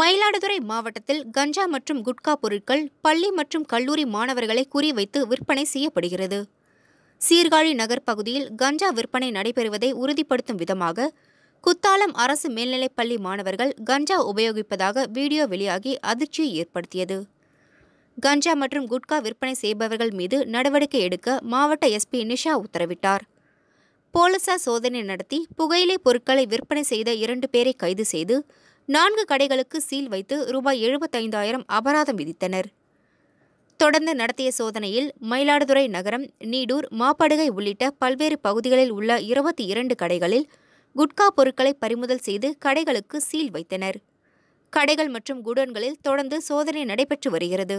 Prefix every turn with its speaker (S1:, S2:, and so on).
S1: மயிலாடுதுறை மாவட்டத்தில் கஞ்சா மற்றும் குட்கா பொருட்கள் பள்ளி மற்றும் கல்லூரி மாணவர்களை குறிவைத்து விற்பனை செய்யப்படுகிறது சீர்காழி நகர் பகுதியில் கஞ்சா விற்பனை நடைபெறுவதை உறுதிப்படுத்தும் விதமாக குத்தாலம் அரசு மேல்நிலைப்பள்ளி மாணவர்கள் கஞ்சா உபயோகிப்பதாக வீடியோ வெளியாகி அதிர்ச்சியை ஏற்படுத்தியது கஞ்சா மற்றும் குட்கா விற்பனை செய்பவர்கள் மீது நடவடிக்கை எடுக்க மாவட்ட எஸ்பி நிஷா உத்தரவிட்டார் போலீசார் சோதனை நடத்தி புகையிலை பொருட்களை விற்பனை செய்த இரண்டு பேரை கைது செய்து நான்கு கடைகளுக்கு சீல் வைத்து ரூபாய் எழுபத்தைந்தாயிரம் அபராதம் விதித்தனர் தொடர்ந்து நடத்திய சோதனையில் மயிலாடுதுறை நகரம் நீடூர் மாப்படுகை உள்ளிட்ட பல்வேறு பகுதிகளில் உள்ள இருபத்தி இரண்டு கடைகளில் குட்கா பொருட்களை பறிமுதல் செய்து கடைகளுக்கு சீல் வைத்தனர் கடைகள் மற்றும் குடோன்களில் தொடர்ந்து சோதனை நடைபெற்று வருகிறது